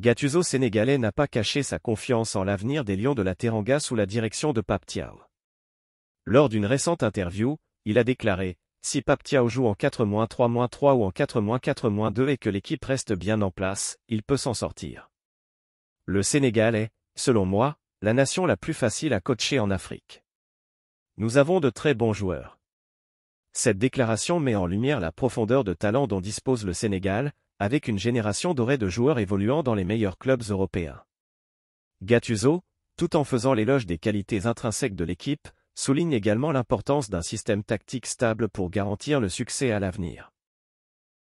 Gattuso sénégalais n'a pas caché sa confiance en l'avenir des Lions de la Teranga sous la direction de Pape Thiao. Lors d'une récente interview, il a déclaré « Si Pape Thiao joue en 4-3-3 ou en 4-4-2 et que l'équipe reste bien en place, il peut s'en sortir. » Le Sénégal est, selon moi, la nation la plus facile à coacher en Afrique. Nous avons de très bons joueurs. Cette déclaration met en lumière la profondeur de talent dont dispose le Sénégal, avec une génération dorée de joueurs évoluant dans les meilleurs clubs européens. Gattuso, tout en faisant l'éloge des qualités intrinsèques de l'équipe, souligne également l'importance d'un système tactique stable pour garantir le succès à l'avenir.